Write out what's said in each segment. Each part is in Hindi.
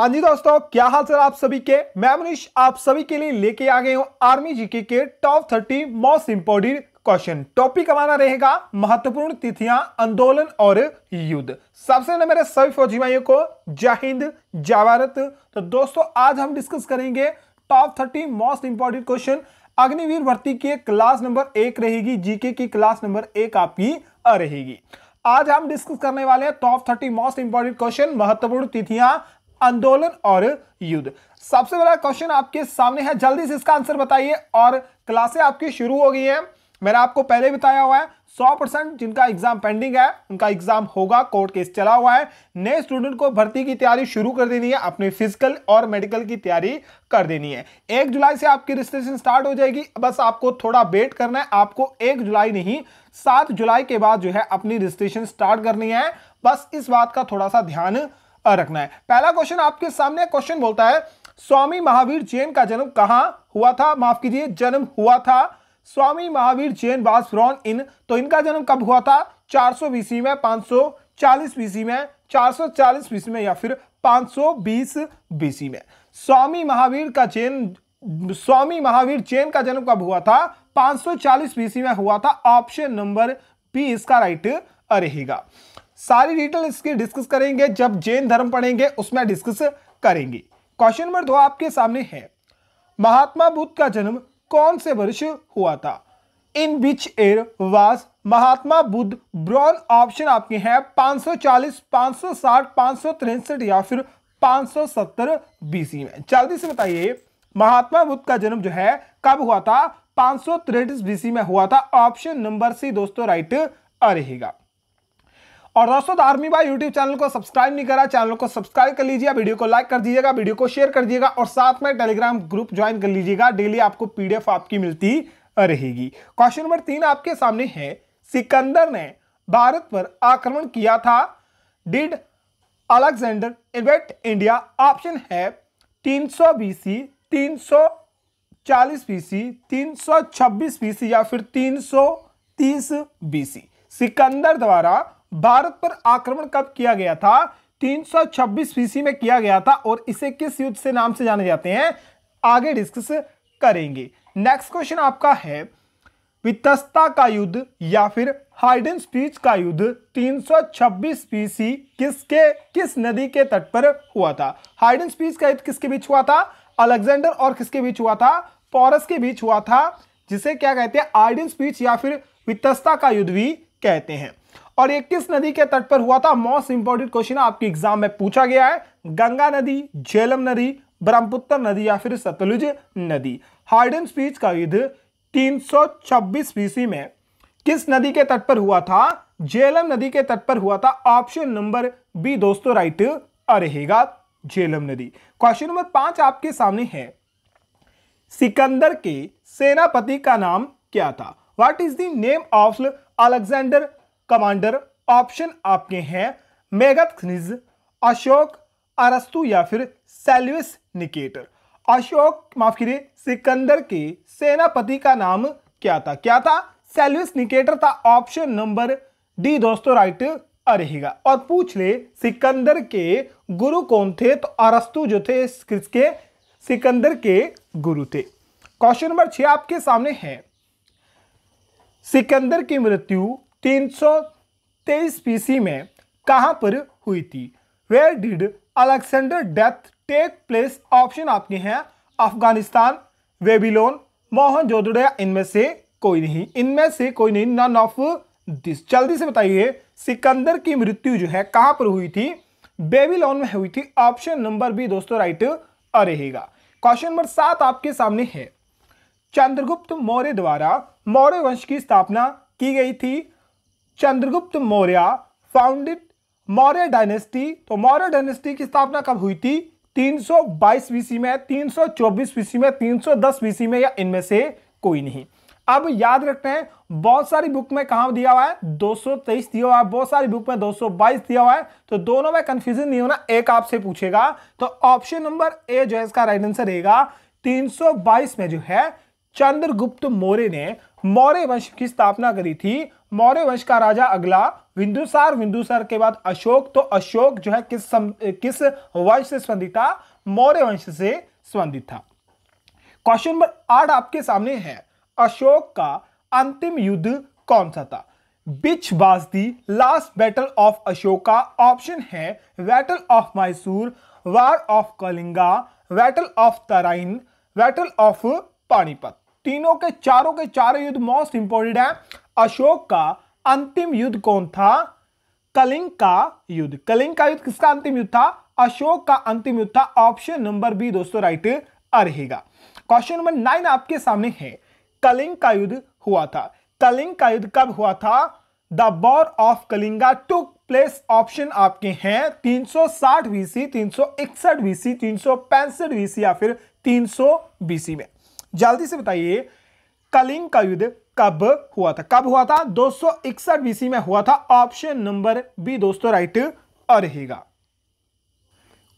हाँ जी दोस्तों क्या हाल चाल आप सभी के मैं मनीष आप सभी के लिए लेके आ गए हूँ आर्मी जीके के top thirty most important question topic हमारा रहेगा महत्वपूर्ण तिथियां आंदोलन और युद्ध सबसे पहले मेरे सभी फौजी भाइयों को जय हिंद जय भारत तो दोस्तों आज हम डिस्कस करेंगे top thirty most important question Agniveer भर्ती के क्लास नंबर एक रहेगी जीके की क्लास नंबर एक आपकी रहेगी आज हम डिस्कस करने वाले हैं top thirty most important question महत्वपूर्ण तिथियां आंदोलन और युद्ध सबसे बड़ा क्वेश्चन आपके सामने है जल्दी से इसका आंसर बताइए और क्लासे आपकी शुरू हो गई है मैंने आपको पहले बताया हुआ है 100 परसेंट जिनका एग्जाम पेंडिंग है उनका एग्जाम होगा कोर्ट केस चला हुआ है नए स्टूडेंट को भर्ती की तैयारी शुरू कर देनी है अपने फिजिकल और मेडिकल की तैयारी कर देनी है एक जुलाई से आपकी रजिस्ट्रेशन स्टार्ट हो जाएगी बस आपको थोड़ा वेट करना है आपको एक जुलाई नहीं सात जुलाई के बाद जो है अपनी रजिस्ट्रेशन स्टार्ट करनी है बस इस बात का थोड़ा सा ध्यान रखना है पहला क्वेश्चन आपके सामने क्वेश्चन बोलता है स्वामी महावीर जैन का जन्म कहां हुआ था माफ कीजिए जन्म हुआ था स्वामी महावीर जैन वास फ्रॉन इन तो इनका जन्म कब हुआ था 400 सौ में 540 सौ में 440 बीसी में या फिर 520 बीसी में स्वामी महावीर का जैन स्वामी महावीर जैन का जन्म कब हुआ था 540 बीसी में हुआ था ऑप्शन नंबर बी इसका राइट रहेगा सारी डिटेल इसकी डिस्कस करेंगे जब जैन धर्म पढ़ेंगे उसमें डिस्कस करेंगे क्वेश्चन नंबर दो आपके सामने है महात्मा बुद्ध का जन्म कौन से वर्ष हुआ था इन बिच एयर वास महात्मा बुद्ध ब्रॉन ऑप्शन आपके हैं 540, 560, 563 या फिर 570 बीसी में जल्दी से बताइए महात्मा बुद्ध का जन्म जो है कब हुआ था पांच बीसी में हुआ था ऑप्शन नंबर सी दोस्तों राइट रहेगा और दोस्तों आर्मी बाई यूट्यूब चैनल को सब्सक्राइब नहीं करा चैनल को सब्सक्राइब कर लीजिए वीडियो को लाइक कर दीजिएगा वीडियो को शेयर कर दीजिएगा और साथ में टेलीग्राम ग्रुप ज्वाइन कर लीजिएगा डेली आपको पीडीएफ आपकी मिलती रहेगी क्वेश्चन नंबर तीन आपके सामने है सिकंदर ने भारत पर आक्रमण किया था did Alexander invade India option है 300 बीसी तीन बीसी 326 बीसी या फिर 330 बीसी सिकंदर द्वारा भारत पर आक्रमण कब किया गया था 326 फीसदी में किया गया था और इसे किस युद्ध से नाम से जाने जाते हैं आगे डिस्कस करेंगे नेक्स्ट क्वेश्चन आपका है वितस्ता का युद्ध या फिर हाइडन स्पीच का युद्ध 326 सौ किसके किस नदी के तट पर हुआ था हाइडन स्पीच का युद्ध किसके बीच हुआ था अलेक्जेंडर और किसके बीच हुआ था पॉरस के बीच हुआ था जिसे क्या कहते हैं आइडन स्पीच या फिर वितस्ता का युद्ध भी कहते हैं और ये किस नदी के तट पर हुआ था मोस्ट इंपॉर्टेंट क्वेश्चन आपके एग्जाम में पूछा गया है गंगा नदी झेलम नदी ब्रह्मपुत्र नदी या फिर सतलुज नदी हार्डन स्पीच का युद्ध 326 बीसी में किस नदी के तट पर हुआ था झेलम नदी के तट पर हुआ था ऑप्शन नंबर बी दोस्तों राइट रहेगा झेलम नदी क्वेश्चन नंबर पांच आपके सामने है सिकंदर के सेनापति का नाम क्या था what is the name of Alexander commander option आपके हैं मेगाथनिज अशोक अरस्तु या फिर सेल्विस निकेटर अशोक माफ करिए सिकंदर के सेनापति का नाम क्या था क्या था सेल्विस निकेटर था ऑप्शन नंबर डी दोस्तों राइट रहेगा और पूछ ले सिकंदर के गुरु कौन थे तो अरस्तु जो थे किसके सिकंदर के गुरु थे क्वेश्चन नंबर छह आपके सामने है सिकंदर की मृत्यु 323 बीसी में कहां पर हुई थी where did Alexander death take place option आपके हैं अफगानिस्तान वेबिलोन मोहन इनमें से कोई नहीं इनमें से कोई नहीं नन ऑफ दिस जल्दी से बताइए सिकंदर की मृत्यु जो है कहां पर हुई थी बेबीलोन में हुई थी ऑप्शन नंबर बी दोस्तों राइट रहेगा क्वेश्चन नंबर सात आपके सामने है चंद्रगुप्त मौर्य द्वारा मौर्य वंश की स्थापना की गई थी चंद्रगुप्त मौर्य फाउंडेड मौर्य डायनेस्टी तो मौर्य डायनेस्टी की स्थापना कब हुई थी 322 बाईस में 324 सौ में 310 बीसी में या इनमें से कोई नहीं अब याद रखते हैं बहुत सारी बुक में कहा दिया हुआ है 223 दिया हुआ है बहुत सारी बुक में 222 दिया हुआ है तो दोनों में कंफ्यूजन नहीं होना एक आपसे पूछेगा तो ऑप्शन नंबर ए जो है इसका राइट आंसर रहेगा 322 में जो है चंद्रगुप्त मौर्य ने मौर्य वंश की स्थापना करी थी मौर्य वंश का राजा अगला बिंदुसार बिंदुसार के बाद अशोक तो अशोक जो है किस सम, किस वंश से संबंधित था मौर्य वंश से संबंधित था क्वेश्चन नंबर आठ आपके सामने है अशोक का अंतिम युद्ध कौन सा था which was the last battle of Ashoka option है battle of Mysore war of Kalinga battle of Tarain battle of Panipat तीनों के चारों के चारों युद्ध मोस्ट इंपोर्टेंट है अशोक का अंतिम युद्ध कौन था कलिंग का युद्ध कलिंग का युद्ध किसका अंतिम युद्ध था अशोक का अंतिम युद्ध था ऑप्शन नंबर बी दोस्तों राइट रहेगा क्वेश्चन नंबर नाइन आपके सामने है कलिंग का युद्ध हुआ था कलिंग का युद्ध कब हुआ था the war of Kalinga took place option आपके हैं 360 बीसी 361 बीसी 365 बीसी या फिर 300 बीसी में जल्दी से बताइए कलिंग का युद्ध कब हुआ था कब हुआ था दो बीसी में हुआ था ऑप्शन नंबर बी दोस्तों राइट रहेगा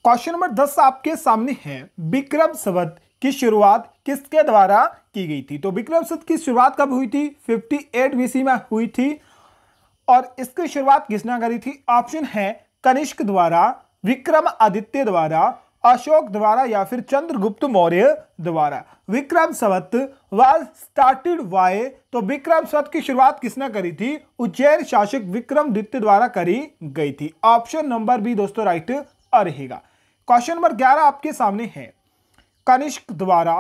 क्वेश्चन नंबर 10 आपके सामने है विक्रम सवत की शुरुआत किसके द्वारा की गई थी तो विक्रम सवत की शुरुआत कब हुई थी 58 एट बीसी में हुई थी और इसकी शुरुआत किसने करी थी ऑप्शन है कनिष्क द्वारा विक्रम आदित्य द्वारा अशोक द्वारा या फिर चंद्रगुप्त मौर्य द्वारा विक्रम सवत वाज स्टार्टेड वाय तो विक्रम सवत की शुरुआत किसने करी थी उज्जैन शासक विक्रमदित्य द्वारा करी गई थी ऑप्शन नंबर बी दोस्तों राइट रहेगा क्वेश्चन नंबर ग्यारह आपके सामने है कनिष्क द्वारा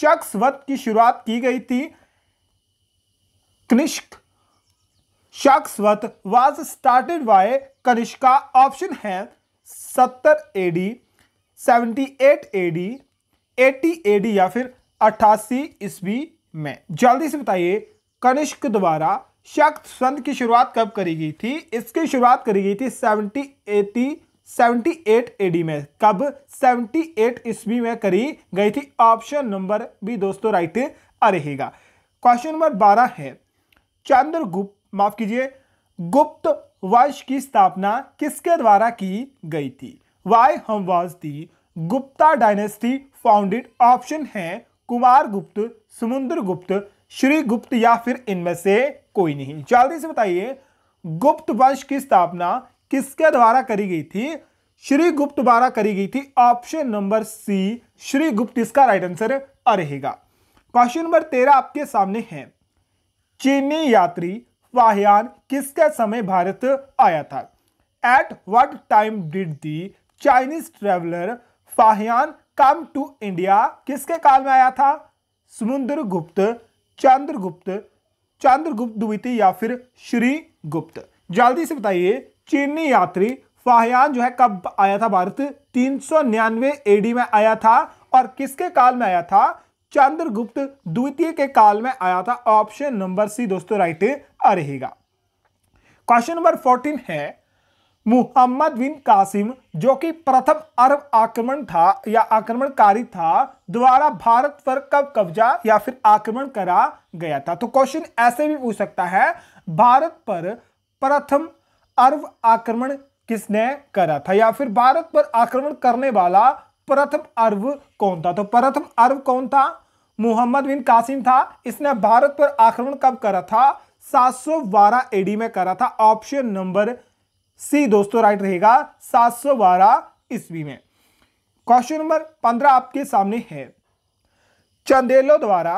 शख्स वत की शुरुआत की गई थी कनिष्क शख्सवत was started by Kanishka option है सत्तर एडी 78 एडी 80 एडी या फिर 88 ईस्वी में जल्दी से बताइए कनिष्क द्वारा शक्त संत की शुरुआत कब करी गई थी इसकी शुरुआत करी गई थी 70 एट 78 एडी में कब 78 ईस्वी में करी गई थी ऑप्शन नंबर भी दोस्तों राइट आ रहेगा क्वेश्चन नंबर 12 है चंद्रगुप्त माफ कीजिए गुप्त वंश की स्थापना किसके द्वारा की गई थी by whom was the Gupta dynasty founded option है कुमार गुप्त समुद्र गुप्त श्री गुप्त या फिर इनमें से कोई नहीं जल्दी से बताइए गुप्त वंश की स्थापना किसके द्वारा करी गई थी श्री गुप्त द्वारा करी गई थी ऑप्शन नंबर सी श्री गुप्त इसका राइट आंसर रहेगा क्वेश्चन नंबर तेरह आपके सामने है चीनी यात्री वाहयान किसके समय भारत आया था at what time did the Chinese traveller Fahien come to India किसके काल में आया था समुद्र गुप्त चंद्रगुप्त चंद्रगुप्त द्वितीय या फिर श्री गुप्त जल्दी से बताइए चीनी यात्री फाहियान जो है कब आया था भारत तीन सौ निन्यानवे एडी में आया था और किसके काल में आया था चंद्रगुप्त द्वितीय के काल में आया था ऑप्शन नंबर सी दोस्तों राइट आ रहेगा क्वेश्चन नंबर फोर्टीन है मुहम्मद बिन कासिम जो कि प्रथम अरब आक्रमण था या आक्रमणकारी था द्वारा भारत पर कब कब्जा या फिर आक्रमण करा गया था तो क्वेश्चन ऐसे भी पूछ सकता है भारत पर प्रथम अरब आक्रमण किसने करा था या फिर भारत पर आक्रमण करने वाला प्रथम अरब कौन था तो प्रथम अरब कौन था मुहम्मद बिन कासिम था इसने भारत पर आक्रमण कब करा था बारह एडी में करा था ऑप्शन नंबर सी दोस्तों राइट रहेगा 712 ईस्वी में क्वेश्चन नंबर 15 आपके सामने है चंदेलो द्वारा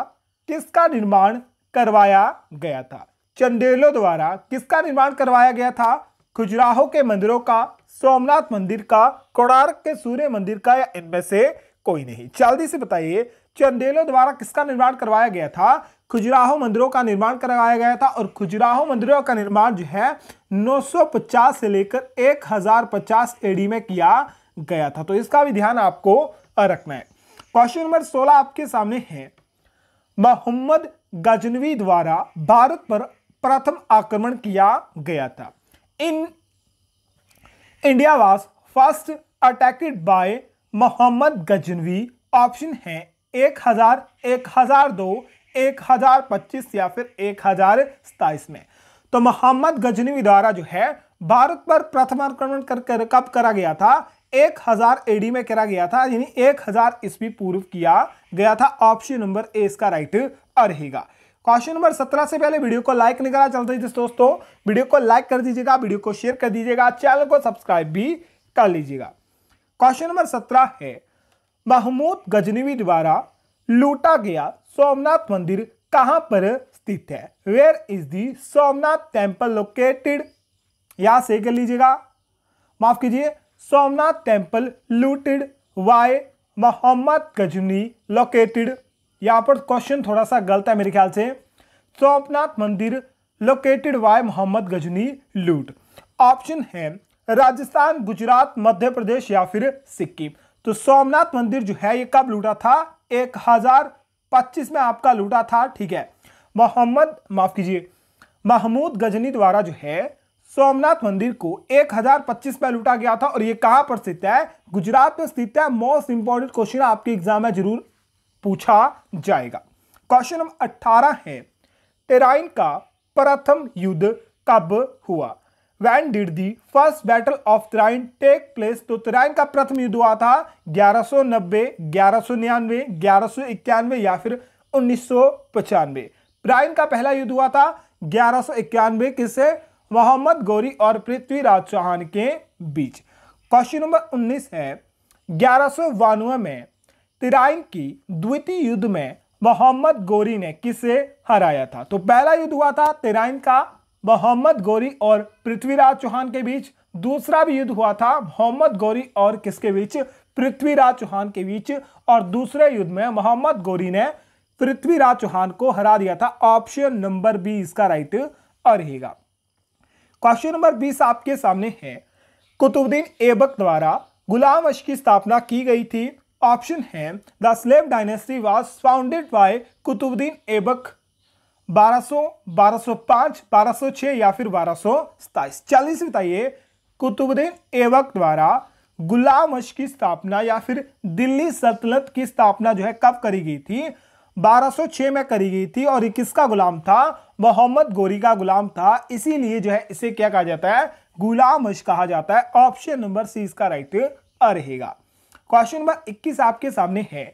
किसका निर्माण करवाया गया था चंदेलो द्वारा किसका निर्माण करवाया गया था खुजराहो के मंदिरों का सोमनाथ मंदिर का कोणार्क के सूर्य मंदिर का या इनमें से कोई नहीं जल्दी से बताइए चंदेलो द्वारा किसका निर्माण करवाया गया था खुजुराहो मंदिरों का निर्माण कराया गया था और खुजुराहो मंदिरों का निर्माण जो है 950 से लेकर 1050 एडी में किया गया था तो इसका भी ध्यान आपको रखना है क्वेश्चन नंबर 16 आपके सामने है मोहम्मद गजनवी द्वारा भारत पर प्रथम आक्रमण किया गया था in India was first attacked by Mohammed Ghaznavi option है एक हजार एक हजार दो एक हजार पच्चीस या फिर एक हजार सताइस में तो मोहम्मद गजनवी द्वारा जो है भारत पर प्रथम आक्रमण कर, कर, कब करा गया था एक हजार एडी में करा गया था यानी एक हजार ईस्वी पूर्व किया गया था ऑप्शन नंबर ए इसका राइट रहेगा क्वेश्चन नंबर सत्रह से पहले वीडियो को लाइक नहीं करा चलते दोस्तों वीडियो को लाइक कर दीजिएगा वीडियो को शेयर कर दीजिएगा चैनल को सब्सक्राइब भी कर लीजिएगा क्वेश्चन नंबर सत्रह है महमूद गजनवी द्वारा लूटा गया सोमनाथ मंदिर कहां पर स्थित है where is the Somnath temple located यहां से कर लीजिएगा माफ कीजिए Somnath temple looted by Mohammed Ghazni located यहाँ पर क्वेश्चन थोड़ा सा गलत है मेरे ख्याल से सोमनाथ मंदिर लोकेटेड वाई मोहम्मद गजनी लूट ऑप्शन है राजस्थान गुजरात मध्य प्रदेश या फिर सिक्किम तो सोमनाथ मंदिर जो है ये कब लूटा था एक हज़ार पच्चीस में आपका लूटा था ठीक है मोहम्मद माफ़ कीजिए महमूद गजनी द्वारा जो है सोमनाथ मंदिर को एक हजार पच्चीस में लूटा गया था और ये कहां पर स्थित है गुजरात में स्थित है मोस्ट इंपॉर्टेंट क्वेश्चन आपके एग्जाम में जरूर पूछा जाएगा क्वेश्चन नंबर अट्ठारह है टेराइन का प्रथम युद्ध कब हुआ when did the first battle of Tarain take place तो तराइन का प्रथम युद्ध हुआ था 1190, 1199, इक्यानवे या फिर उन्नीस प्राइन का पहला युद्ध हुआ था ग्यारह किससे मोहम्मद गौरी और पृथ्वीराज चौहान के बीच क्वेश्चन नंबर 19 है ग्यारह में तिराइन की द्वितीय युद्ध में मोहम्मद गौरी ने किसे हराया था तो पहला युद्ध हुआ था तिराइन का मोहम्मद गौरी और पृथ्वीराज चौहान के बीच दूसरा भी युद्ध हुआ था मोहम्मद गौरी और किसके बीच पृथ्वीराज चौहान के बीच और दूसरे युद्ध में मोहम्मद गौरी ने पृथ्वीराज चौहान को हरा दिया था ऑप्शन नंबर बी इसका राइट रहेगा क्वेश्चन नंबर बीस आपके सामने है कुतुबुद्दीन ऐबक द्वारा गुलाम अश की स्थापना की गई थी ऑप्शन है the slave dynasty was founded by Qutbuddin Aibak बारह 1205, 1206 या फिर बारह सौ सताइस चालीस बताइए कुतुबुद्दीन एवक द्वारा अश की स्थापना या फिर दिल्ली सल्तनत की स्थापना जो है कब करी गई थी 1206 में करी गई थी और ये किसका गुलाम था मोहम्मद गोरी का गुलाम था इसीलिए जो है इसे क्या कहा जाता है अश कहा जाता है ऑप्शन नंबर सी इसका राइट रहेगा क्वेश्चन नंबर 21 आपके सामने है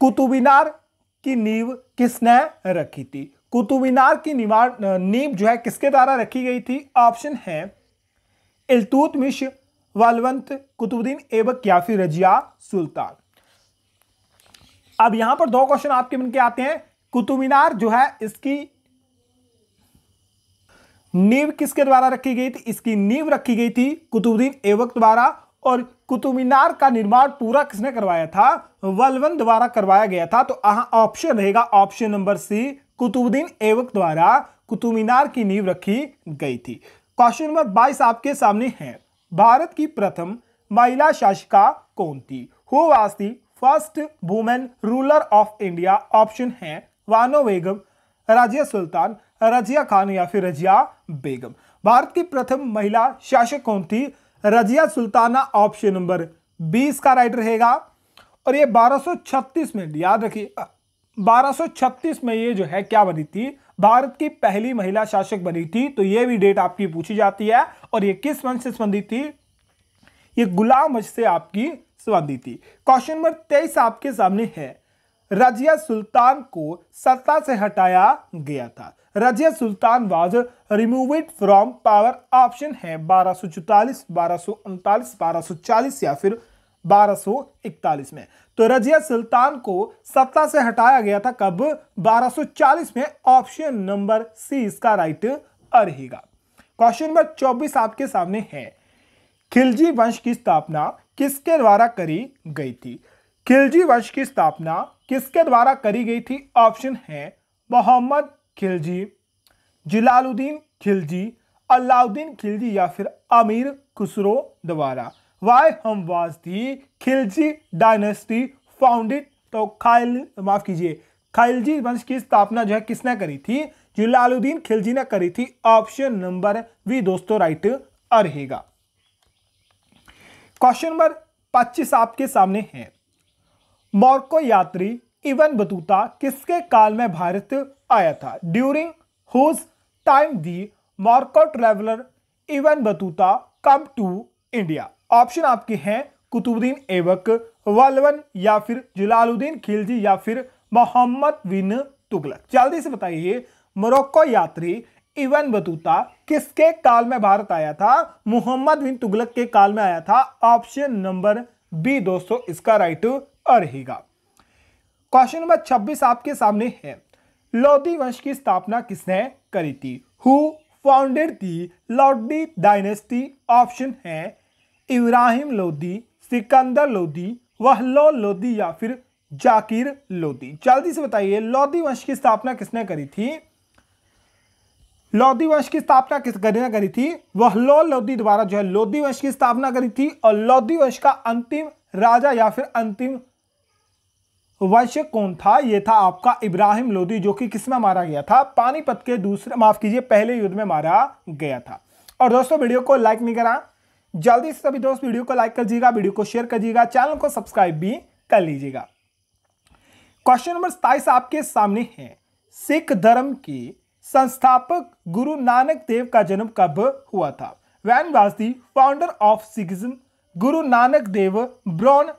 कुतुबीनार की नींव किसने रखी थी कुतुब मीनार की नींव जो है किसके द्वारा रखी गई थी ऑप्शन है इलतूत मिश वालवंत कुतुबुद्दीन ऐबक या फिर रजिया सुल्तान अब यहां पर दो क्वेश्चन आपके मन के आते हैं कुतुब मीनार जो है इसकी नींव किसके द्वारा रखी गई थी इसकी नींव रखी गई थी कुतुबुद्दीन एवक द्वारा और कुतुब मीनार का निर्माण पूरा किसने करवाया था वलवन द्वारा करवाया गया था तो ऑप्शन रहेगा option number C Qutbuddin Aibak द्वारा कुतुब मीनार की नींव रखी गई थी क्वेश्चन नंबर बाईस आपके सामने है भारत की प्रथम महिला शासिका कौन थी who was the first women ruler of India option है वानो बेगम राजिया सुल्तान रजिया खान या फिर रजिया बेगम भारत की प्रथम महिला शासक कौन थी रजिया सुल्ताना ऑप्शन नंबर बीस का राइट रहेगा और ये 1236 में याद रखिए 1236 में ये जो है क्या बनी थी भारत की पहली महिला शासक बनी थी तो ये भी डेट आपकी पूछी जाती है और ये किस वंश से संबंधित थी ये गुलाम वंश से आपकी संबंधित थी क्वेश्चन नंबर तेईस आपके सामने है रजिया सुल्तान को सत्ता से हटाया गया था Razia Sultan was remove from power option है बारह सो चौतालीस बारह सो उनतालीस बारह सो चालीस या फिर 1241 में तो रजिया सुल्तान को सत्ता से हटाया गया था कब 1240 में ऑप्शन नंबर सी इसका राइट रहेगा क्वेश्चन नंबर 24 आपके सामने है खिलजी वंश की स्थापना किसके द्वारा करी गई थी खिलजी वंश की स्थापना किसके द्वारा करी गई थी ऑप्शन है मोहम्मद खिलजी जलालुद्दीन खिलजी अलाउद्दीन खिलजी या फिर अमीर खुसरो द्वारा वाय हम वाज थी खिलजी डायनेस्टी फाउंडेड तो खाइल माफ कीजिए खिलजी वंश की स्थापना जो है किसने करी थी जलालुद्दीन खिलजी ने करी थी ऑप्शन नंबर वी दोस्तों राइट रहेगा क्वेश्चन नंबर पच्चीस आपके सामने है मोरको यात्री इवन बतूता किसके काल में भारत आया था during whose time the Marco traveller Ibn Battuta come to India option आपके हैं कुतुबुद्दीन एवक वलवन या फिर जलालुद्दीन खिलजी या फिर मोहम्मद बिन तुगलक जल्दी से बताइए मोरक्को यात्री इवन बतूता किसके काल में भारत आया था मोहम्मद बिन तुगलक के काल में आया था ऑप्शन नंबर बी दोस्तों इसका राइट रहेगा क्वेश्चन नंबर 26 आपके सामने है लोधी वंश की स्थापना किसने करी थी who founded the Lodi dynasty option है इब्राहिम लोदी सिकंदर लोदी वहलो लोधी या फिर जाकिर लोधी जल्दी से बताइए लोधी वंश की स्थापना किसने करी थी लोधी वंश की स्थापना किस करी करी थी वहलो लोधी द्वारा जो है लोधी वंश की स्थापना करी थी और लोधी वंश का अंतिम राजा या फिर अंतिम वंश कौन था ये था आपका इब्राहिम लोदी जो कि किस में मारा गया था पानीपत के दूसरे माफ कीजिए पहले युद्ध में मारा गया था और दोस्तों वीडियो को लाइक नहीं करा जल्दी से सभी दोस्त वीडियो को लाइक कर दीजिएगा वीडियो को शेयर कर दीजिएगा चैनल को सब्सक्राइब भी कर लीजिएगा क्वेश्चन नंबर सताइस आपके सामने है सिख धर्म के संस्थापक गुरु नानक देव का जन्म कब हुआ था वैन वास दी फाउंडर ऑफ सिखिज्म गुरु नानक देव ब्रॉन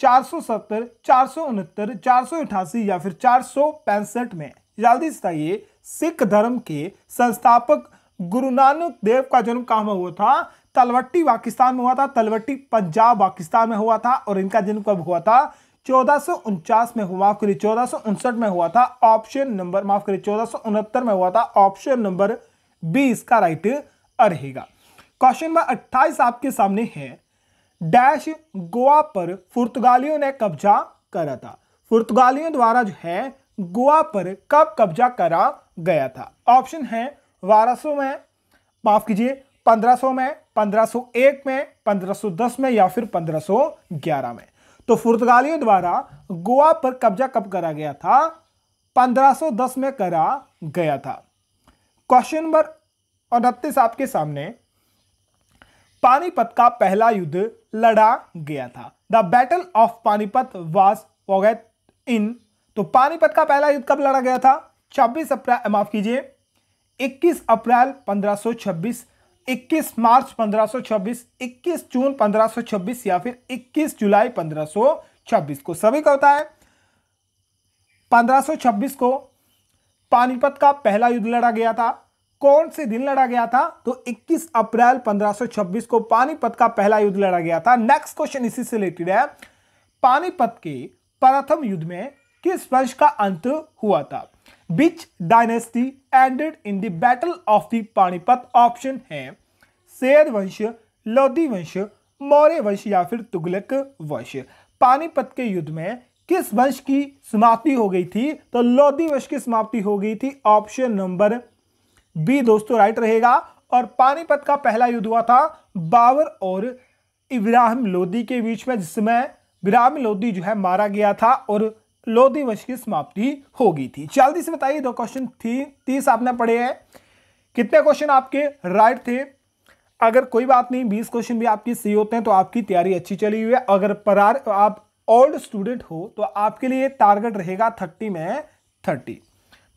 चार सौ सत्तर चार सौ उनहत्तर चार सौ अठासी या फिर चार सौ पैंसठ में जल्दी से सिख धर्म के संस्थापक गुरु नानक देव का जन्म कहाँ में हुआ था तलवट्टी पाकिस्तान में हुआ था तलवट्टी पंजाब पाकिस्तान में हुआ था और इनका जन्म कब हुआ था चौदह में हुआ माफ करिए चौदह में हुआ था ऑप्शन नंबर माफ करिए चौदह में हुआ था ऑप्शन नंबर बी इसका राइट रहेगा क्वेश्चन नंबर 28 आपके सामने है डैश गोवा पर पुर्तगालियों ने कब्जा करा था पुर्तगालियों द्वारा जो है गोवा पर कब कब्जा करा गया था ऑप्शन है 1200 में माफ कीजिए 1500 में 1501 में 1510 में या फिर 1511 में तो पुर्तगालियों द्वारा गोवा पर कब्जा कब करा गया था 1510 में करा गया था क्वेश्चन नंबर उनतीस आपके सामने पानीपत का पहला युद्ध लड़ा गया था द बैटल ऑफ पानीपत वास वोगैत इन तो पानीपत का पहला युद्ध कब लड़ा गया था 26 अप्रैल माफ कीजिए 21 अप्रैल 1526 21 मार्च 1526 21 जून 1526 या फिर 21 जुलाई 1526 को सभी का होता है 1526 को पानीपत का पहला युद्ध लड़ा गया था कौन से दिन लड़ा गया था तो 21 अप्रैल 1526 को पानीपत का पहला युद्ध लड़ा गया था नेक्स्ट क्वेश्चन इसी से रिलेटेड है पानीपत के प्रथम युद्ध में किस वर्ष का अंत हुआ था which dynasty ended in the battle of the Panipat option है शेर वंश लोधी वंश मौर्य वंश या फिर तुगलक वंश पानीपत के युद्ध में किस वंश की समाप्ति हो गई थी तो लोधी वंश की समाप्ति हो गई थी ऑप्शन नंबर बी दोस्तों राइट रहेगा और पानीपत का पहला युद्ध हुआ था बाबर और इब्राहिम लोदी के बीच में जिसमें इब्राहिम लोदी जो है मारा गया था और लोधी वंश की समाप्ति हो गई थी जल्दी से बताइए दो क्वेश्चन थी तीस आपने पढ़े हैं कितने क्वेश्चन आपके राइट थे अगर कोई बात नहीं बीस क्वेश्चन भी आपकी सही होते हैं तो आपकी तैयारी अच्छी चली हुई है अगर परार आप ओल्ड स्टूडेंट हो तो आपके लिए टारगेट रहेगा थर्टी में थर्टी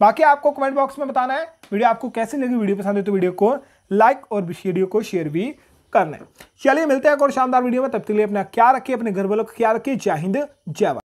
बाकी आपको कमेंट बॉक्स में बताना है वीडियो आपको कैसी लगी वीडियो पसंद है तो वीडियो को लाइक और वीडियो को शेयर भी करना है चलिए मिलते हैं एक और शानदार वीडियो में तब तक के लिए अपना क्या रखिए अपने घर वालों का क्या रखिए जय हिंद जय